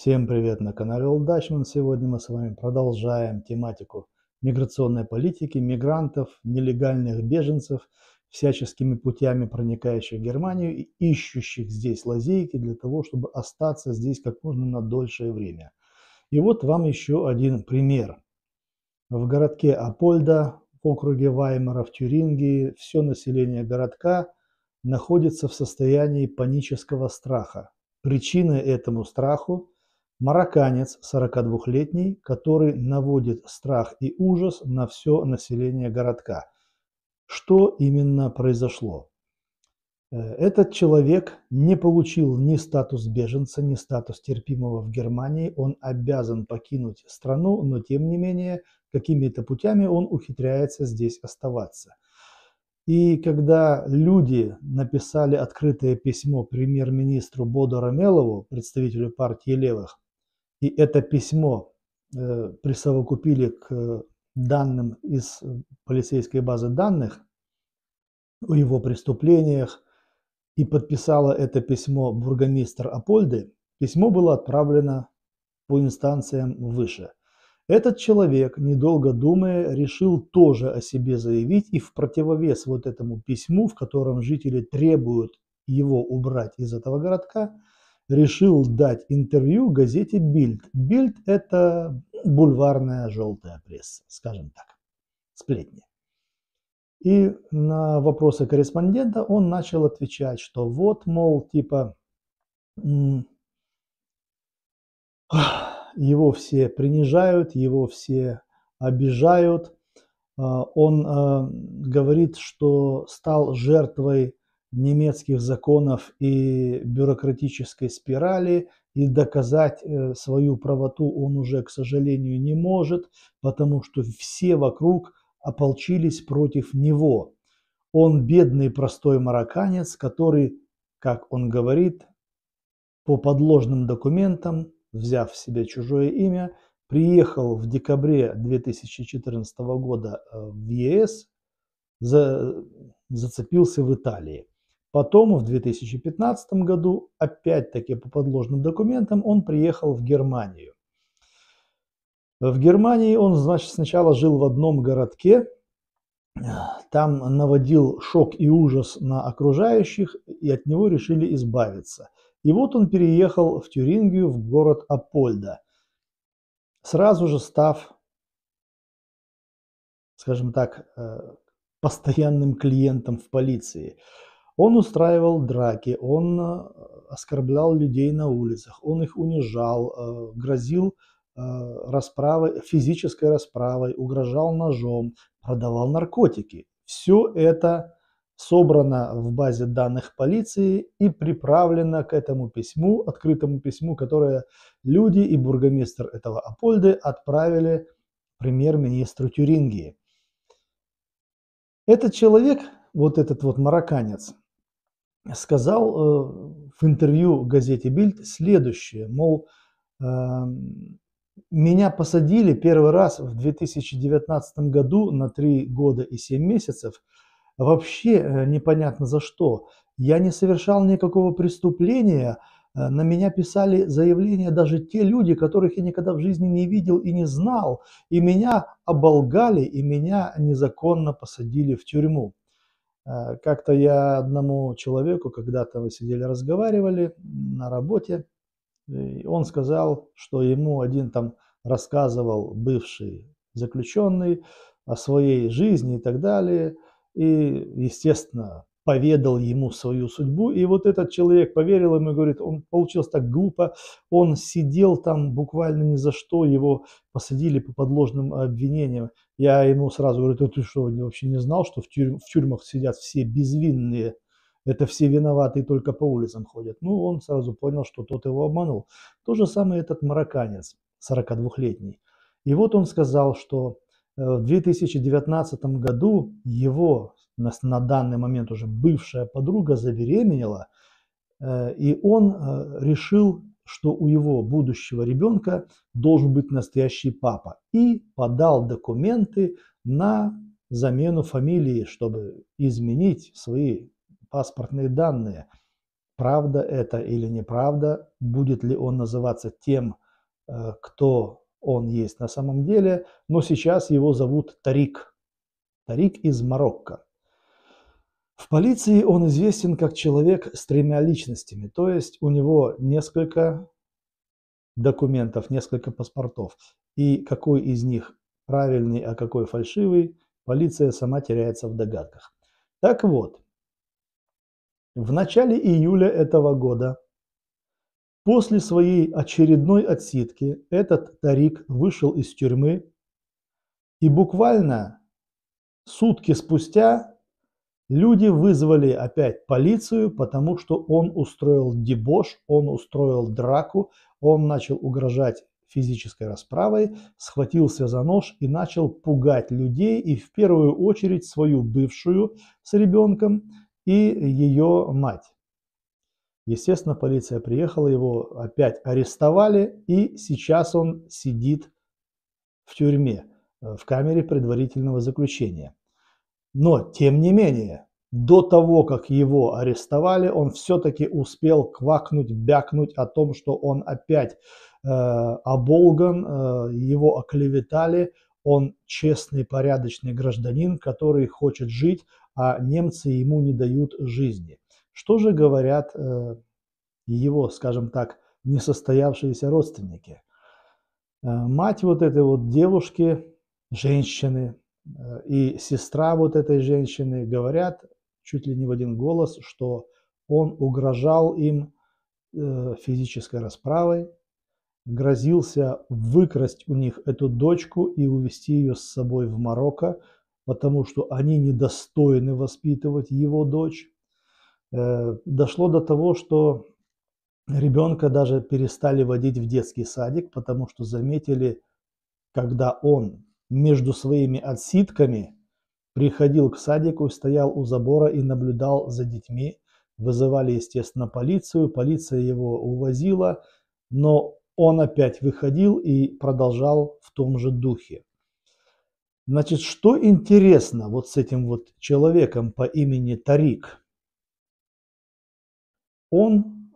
Всем привет на канале Old Сегодня мы с вами продолжаем тематику миграционной политики, мигрантов, нелегальных беженцев, всяческими путями проникающих в Германию и ищущих здесь лазейки для того, чтобы остаться здесь как можно на дольшее время. И вот вам еще один пример. В городке Апольда, в округе Ваймара в Тюрингии, все население городка находится в состоянии панического страха. Причины этому страху – Марокканец, 42-летний, который наводит страх и ужас на все население городка. Что именно произошло? Э, этот человек не получил ни статус беженца, ни статус терпимого в Германии. Он обязан покинуть страну, но тем не менее какими-то путями он ухитряется здесь оставаться. И когда люди написали открытое письмо премьер-министру Бодо Рамелову, представителю партии левых, и это письмо э, присовокупили к данным из полицейской базы данных о его преступлениях, и подписала это письмо бургомистр Апольды, письмо было отправлено по инстанциям выше. Этот человек, недолго думая, решил тоже о себе заявить и в противовес вот этому письму, в котором жители требуют его убрать из этого городка, решил дать интервью газете «Бильд». «Бильд» – это бульварная желтая пресса, скажем так, сплетни. И на вопросы корреспондента он начал отвечать, что вот, мол, типа, его все принижают, его все обижают. А он э, говорит, что стал жертвой немецких законов и бюрократической спирали, и доказать э, свою правоту он уже, к сожалению, не может, потому что все вокруг ополчились против него. Он бедный простой марокканец, который, как он говорит, по подложным документам, взяв себе чужое имя, приехал в декабре 2014 года э, в ЕС, за, э, зацепился в Италии. Потом, в 2015 году, опять-таки по подложным документам, он приехал в Германию. В Германии он, значит, сначала жил в одном городке, там наводил шок и ужас на окружающих, и от него решили избавиться. И вот он переехал в Тюрингию, в город Апольда, сразу же став, скажем так, э, постоянным клиентом в полиции. Он устраивал драки, он э, оскорблял людей на улицах, он их унижал, э, грозил э, расправой, физической расправой, угрожал ножом, продавал наркотики. Все это собрано в базе данных полиции и приправлено к этому письму, открытому письму, которое люди и бургомистр этого Апольды отправили премьер-министру Тюрингии. Этот человек, вот этот вот марокканец, сказал э, в интервью газете «Бильд» следующее, мол, э, меня посадили первый раз в 2019 году на 3 года и 7 месяцев, вообще э, непонятно за что. Я не совершал никакого преступления, на меня писали заявления даже те люди, которых я никогда в жизни не видел и не знал, и меня оболгали, и меня незаконно посадили в тюрьму. Э, как-то я одному человеку, когда-то вы сидели, разговаривали на работе, и он сказал, что ему один там рассказывал бывший заключенный о своей жизни и так далее. И, естественно, поведал ему свою судьбу. И вот этот человек поверил ему и говорит, он получился так глупо, он сидел там буквально ни за что, его посадили по подложным обвинениям. Я ему сразу говорю, ты что, вообще не знал, что в, тюрь в тюрьмах сидят все безвинные? это все виноваты и только по улицам ходят. Ну, он сразу понял, что тот его обманул. То же самое этот марокканец, 42-летний. И вот он сказал, что э, в 2019 году его нас на данный момент уже бывшая подруга забеременела, э, и он э, решил, что у его будущего ребенка должен быть настоящий папа, и подал документы на замену фамилии, чтобы изменить свои паспортные данные. Правда это или неправда, будет ли он называться тем, э, кто он есть на самом деле, но сейчас его зовут Тарик. Тарик из Марокко. В полиции он известен как человек с тремя личностями, то есть у него несколько документов, несколько паспортов. И какой из них правильный, а какой фальшивый, полиция сама теряется в догадках. Так вот, в начале июля этого года, после своей очередной отсидки, этот Тарик вышел из тюрьмы и буквально сутки спустя Люди вызвали опять полицию, потому что он устроил дебош, он устроил драку, он начал угрожать физической расправой, схватился за нож и начал пугать людей и в первую очередь свою бывшую с ребенком и ее мать. Естественно, полиция приехала, его опять арестовали, и сейчас он сидит в тюрьме, э, в камере предварительного заключения. Но, тем не менее, до того, как его арестовали, он все-таки успел квакнуть, бякнуть о том, что он опять э, оболган, э, его оклеветали, он честный, порядочный гражданин, который хочет жить, а немцы ему не дают жизни. Что же говорят э, его, скажем так, несостоявшиеся родственники? Э, мать вот этой вот девушки, женщины, и сестра вот этой женщины говорят чуть ли не в один голос, что он угрожал им э, физической расправой, грозился выкрасть у них эту дочку и увезти ее с собой в Марокко, потому что они недостойны воспитывать его дочь. Э, дошло до того, что ребенка даже перестали водить в детский садик, потому что заметили, когда он между своими отсидками, приходил к садику, стоял у забора и наблюдал за детьми. Вызывали, естественно, полицию, полиция его увозила, но он опять выходил и продолжал в том же духе. Значит, что интересно вот с этим вот человеком по имени Тарик? Он,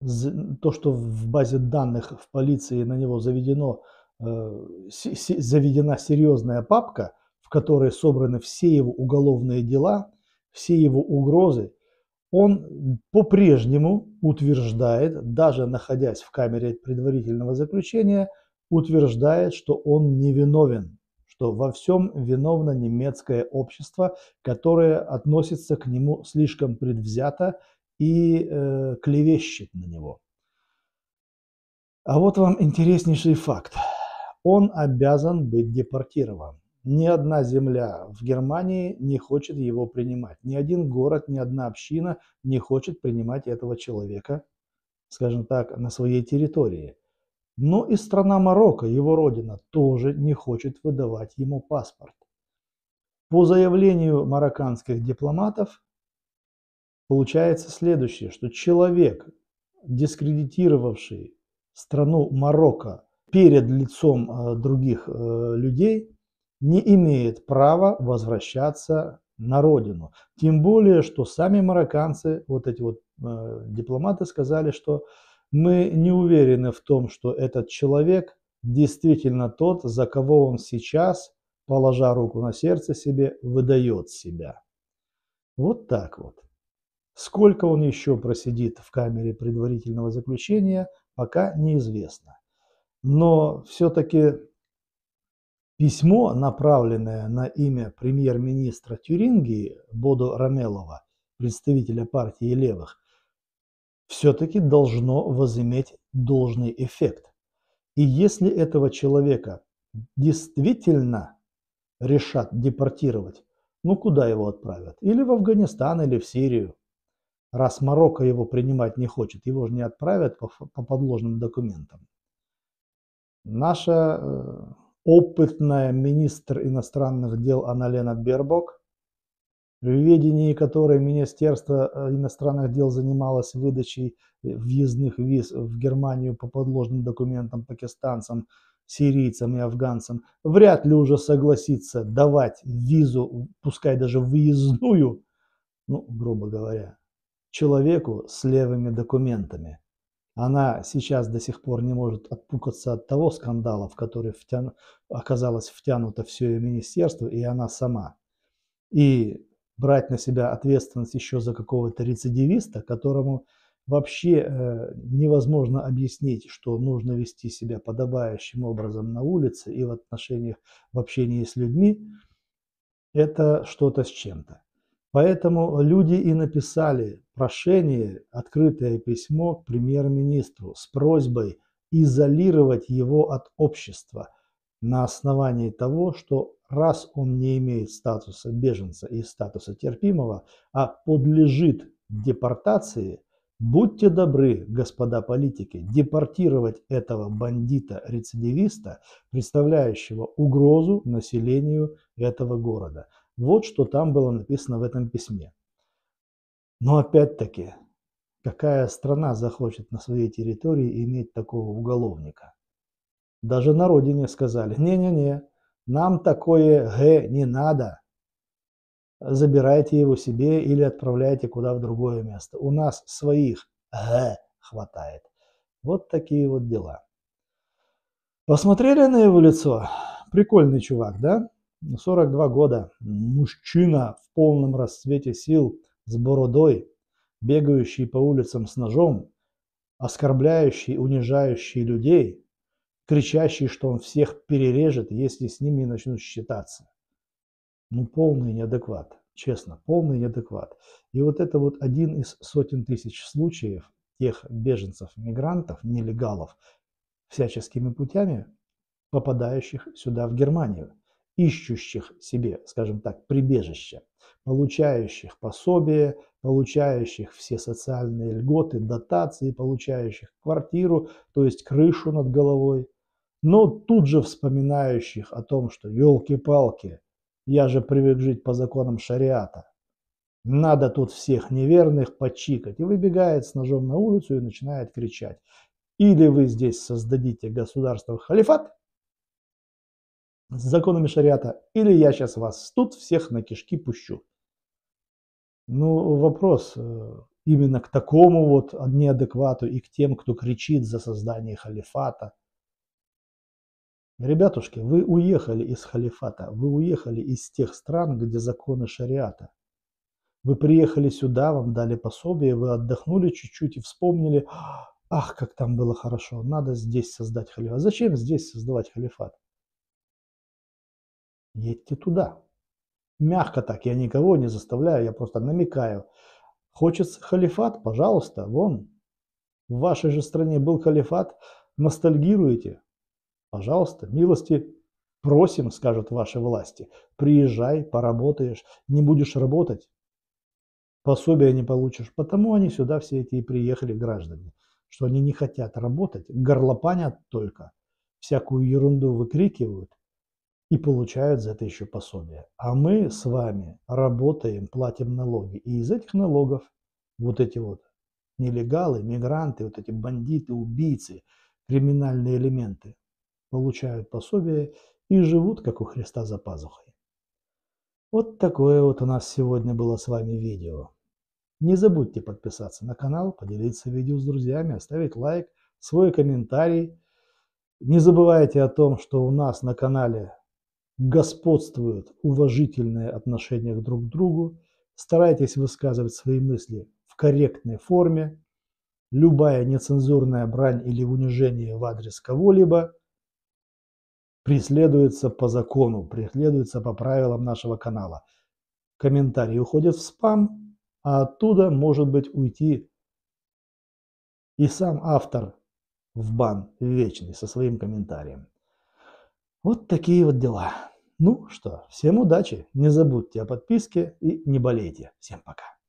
то, что в базе данных в полиции на него заведено Э, заведена серьезная папка, в которой собраны все его уголовные дела, все его угрозы, он по-прежнему утверждает, даже находясь в камере предварительного заключения, утверждает, что он невиновен, что во всем виновно немецкое общество, которое относится к нему слишком предвзято и э, клевещет на него. А вот вам интереснейший факт он обязан быть депортирован. Ни одна земля в Германии не хочет его принимать. Ни один город, ни одна община не хочет принимать этого человека, скажем так, на своей территории. Но и страна Марокко, его родина, тоже не хочет выдавать ему паспорт. По заявлению марокканских дипломатов, получается следующее, что человек, дискредитировавший страну Марокко перед лицом э, других э, людей не имеет права возвращаться на родину. Тем более, что сами марокканцы, вот эти вот э, дипломаты сказали, что мы не уверены в том, что этот человек действительно тот, за кого он сейчас, положа руку на сердце себе, выдает себя. Вот так вот. Сколько он еще просидит в камере предварительного заключения, пока неизвестно но все-таки письмо, направленное на имя премьер-министра Тюрингии Бодо Рамелова, представителя партии левых, все-таки должно возыметь должный эффект. И если этого человека действительно решат депортировать, ну куда его отправят? Или в Афганистан, или в Сирию. Раз Марокко его принимать не хочет, его же не отправят по, по подложным документам. Наша э, опытная министр иностранных дел Аналена Бербок, в ведении которой Министерство э, иностранных дел занималось выдачей э, въездных виз в Германию по подложным документам пакистанцам, сирийцам и афганцам, вряд ли уже согласится давать визу, пускай даже выездную, ну, грубо говоря, человеку с левыми документами она сейчас до сих пор не может отпукаться от того скандала, в который втяну, оказалось втянуто все ее министерство и она сама. И брать на себя ответственность еще за какого-то рецидивиста, которому вообще э, невозможно объяснить, что нужно вести себя подобающим образом на улице и в отношениях, в общении с людьми, это что-то с чем-то. Поэтому люди и написали прошение, открытое письмо к премьер-министру с просьбой изолировать его от общества на основании того, что раз он не имеет статуса беженца и статуса терпимого, а подлежит депортации, будьте добры, господа политики, депортировать этого бандита-рецидивиста, представляющего угрозу населению этого города – вот что там было написано в этом письме. Но опять-таки, какая страна захочет на своей территории иметь такого уголовника? Даже на родине сказали, не-не-не, нам такое Г не надо. Забирайте его себе или отправляйте куда в другое место. У нас своих Г хватает. Вот такие вот дела. Посмотрели на его лицо? Прикольный чувак, да? 42 года, мужчина в полном расцвете сил, с бородой, бегающий по улицам с ножом, оскорбляющий, унижающий людей, кричащий, что он всех перережет, если с ними начнут считаться. Ну, полный неадекват, честно, полный неадекват. И вот это вот один из сотен тысяч случаев тех беженцев, мигрантов, нелегалов, всяческими путями, попадающих сюда, в Германию ищущих себе, скажем так, прибежище, получающих пособие, получающих все социальные льготы, дотации, получающих квартиру, то есть крышу над головой, но тут же вспоминающих о том, что елки-палки, я же привык жить по законам шариата. Надо тут всех неверных почикать. И выбегает с ножом на улицу и начинает кричать. Или вы здесь создадите государство халифат, с законами шариата, или я сейчас вас тут всех на кишки пущу. Ну, вопрос э, именно к такому вот неадеквату и к тем, кто кричит за создание халифата. Ребятушки, вы уехали из халифата, вы уехали из тех стран, где законы шариата. Вы приехали сюда, вам дали пособие, вы отдохнули чуть-чуть и вспомнили, ах, как там было хорошо, надо здесь создать халифат. А зачем здесь создавать халифат? едьте туда. Мягко так, я никого не заставляю, я просто намекаю. Хочется халифат? Пожалуйста, вон. В вашей же стране был халифат, ностальгируете? Пожалуйста, милости просим, скажут ваши власти. Приезжай, поработаешь, не будешь работать. Пособия не получишь. Потому они сюда все эти и приехали граждане, что они не хотят работать, горлопанят только, всякую ерунду выкрикивают, и получают за это еще пособие. А мы с вами работаем, платим налоги. И из этих налогов вот эти вот нелегалы, мигранты, вот эти бандиты, убийцы, криминальные элементы получают пособие и живут, как у Христа за пазухой. Вот такое вот у нас сегодня было с вами видео. Не забудьте подписаться на канал, поделиться видео с друзьями, оставить лайк, свой комментарий. Не забывайте о том, что у нас на канале господствует уважительное отношение друг к другу, старайтесь высказывать свои мысли в корректной форме, любая нецензурная брань или унижение в адрес кого-либо преследуется по закону, преследуется по правилам нашего канала. Комментарии уходят в спам, а оттуда может быть уйти и сам автор в бан вечный со своим комментарием. Вот такие вот дела. Ну что, всем удачи, не забудьте о подписке и не болейте. Всем пока.